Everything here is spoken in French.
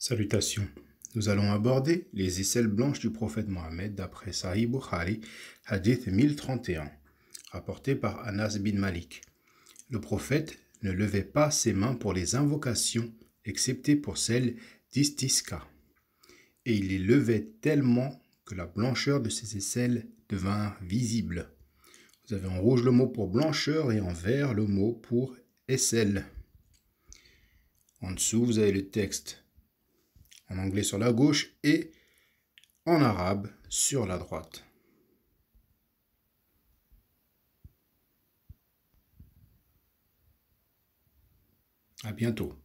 Salutations. Nous allons aborder les aisselles blanches du prophète Mohammed d'après Sahih Bukhari, hadith 1031, rapporté par Anas bin Malik. Le prophète ne levait pas ses mains pour les invocations, excepté pour celles d'Istisqa, Et il les levait tellement que la blancheur de ses aisselles devint visible. Vous avez en rouge le mot pour blancheur et en vert le mot pour aisselle. En dessous, vous avez le texte en anglais sur la gauche et en arabe sur la droite. À bientôt.